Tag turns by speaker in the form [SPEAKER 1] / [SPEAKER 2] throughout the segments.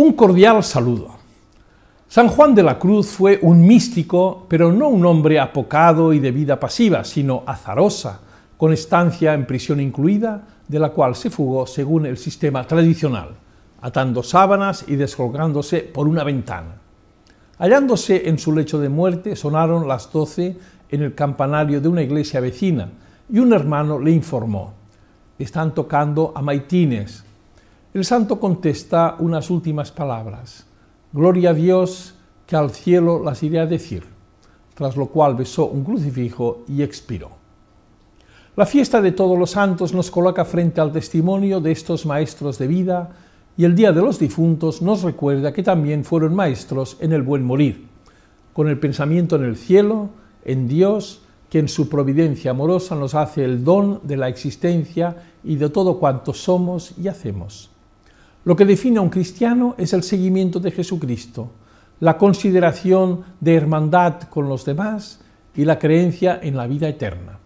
[SPEAKER 1] Un cordial saludo. San Juan de la Cruz fue un místico, pero no un hombre apocado y de vida pasiva, sino azarosa, con estancia en prisión incluida, de la cual se fugó según el sistema tradicional, atando sábanas y descolgándose por una ventana. Hallándose en su lecho de muerte, sonaron las doce en el campanario de una iglesia vecina, y un hermano le informó, están tocando a Maitines, el santo contesta unas últimas palabras. Gloria a Dios que al cielo las iré a decir, tras lo cual besó un crucifijo y expiró. La fiesta de todos los santos nos coloca frente al testimonio de estos maestros de vida y el Día de los Difuntos nos recuerda que también fueron maestros en el buen morir, con el pensamiento en el cielo, en Dios, que en su providencia amorosa nos hace el don de la existencia y de todo cuanto somos y hacemos. Lo que define a un cristiano es el seguimiento de Jesucristo, la consideración de hermandad con los demás y la creencia en la vida eterna.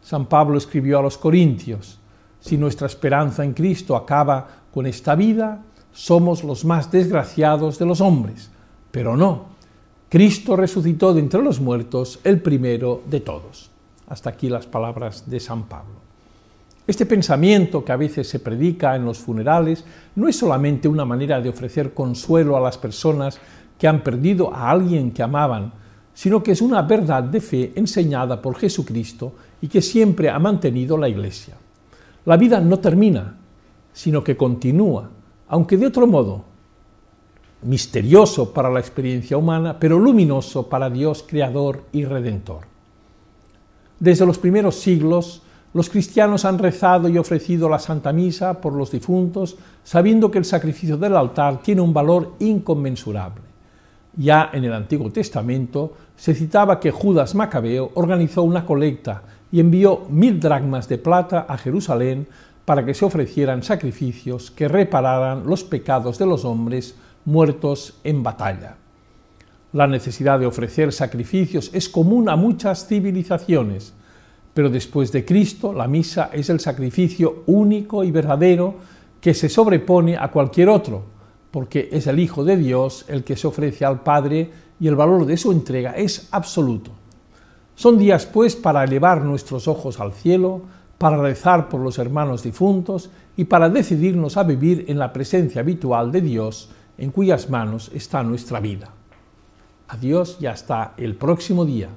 [SPEAKER 1] San Pablo escribió a los Corintios, si nuestra esperanza en Cristo acaba con esta vida, somos los más desgraciados de los hombres, pero no, Cristo resucitó de entre los muertos, el primero de todos. Hasta aquí las palabras de San Pablo. Este pensamiento que a veces se predica en los funerales no es solamente una manera de ofrecer consuelo a las personas que han perdido a alguien que amaban, sino que es una verdad de fe enseñada por Jesucristo y que siempre ha mantenido la Iglesia. La vida no termina, sino que continúa, aunque de otro modo, misterioso para la experiencia humana, pero luminoso para Dios Creador y Redentor. Desde los primeros siglos, los cristianos han rezado y ofrecido la Santa Misa por los difuntos, sabiendo que el sacrificio del altar tiene un valor inconmensurable. Ya en el Antiguo Testamento se citaba que Judas Macabeo organizó una colecta y envió mil dracmas de plata a Jerusalén para que se ofrecieran sacrificios que repararan los pecados de los hombres muertos en batalla. La necesidad de ofrecer sacrificios es común a muchas civilizaciones, pero después de Cristo la misa es el sacrificio único y verdadero que se sobrepone a cualquier otro, porque es el Hijo de Dios el que se ofrece al Padre y el valor de su entrega es absoluto. Son días, pues, para elevar nuestros ojos al cielo, para rezar por los hermanos difuntos y para decidirnos a vivir en la presencia habitual de Dios, en cuyas manos está nuestra vida. Adiós y hasta el próximo día.